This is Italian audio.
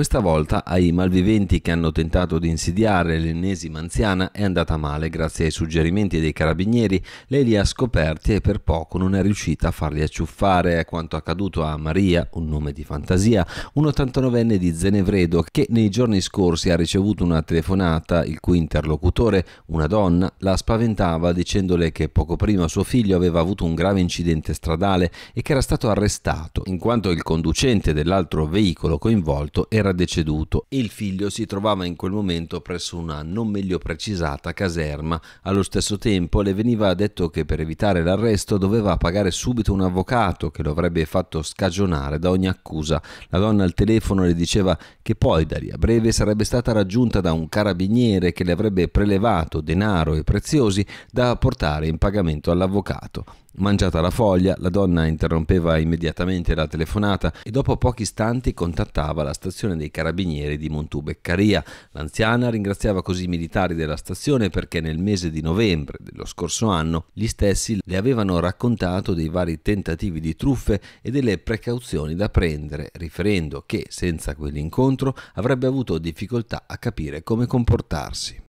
Questa volta ai malviventi che hanno tentato di insidiare l'ennesima anziana è andata male grazie ai suggerimenti dei carabinieri, lei li ha scoperti e per poco non è riuscita a farli acciuffare. È quanto accaduto a Maria, un nome di fantasia, un 89enne di Zenevredo che nei giorni scorsi ha ricevuto una telefonata il cui interlocutore, una donna, la spaventava dicendole che poco prima suo figlio aveva avuto un grave incidente stradale e che era stato arrestato in quanto il conducente dell'altro veicolo coinvolto era era deceduto e il figlio si trovava in quel momento presso una non meglio precisata caserma. Allo stesso tempo le veniva detto che per evitare l'arresto doveva pagare subito un avvocato che lo avrebbe fatto scagionare da ogni accusa. La donna al telefono le diceva che poi da lì a breve sarebbe stata raggiunta da un carabiniere che le avrebbe prelevato denaro e preziosi da portare in pagamento all'avvocato. Mangiata la foglia, la donna interrompeva immediatamente la telefonata e dopo pochi istanti contattava la stazione stazione dei carabinieri di Montubeccaria. L'anziana ringraziava così i militari della stazione perché nel mese di novembre dello scorso anno gli stessi le avevano raccontato dei vari tentativi di truffe e delle precauzioni da prendere, riferendo che senza quell'incontro avrebbe avuto difficoltà a capire come comportarsi.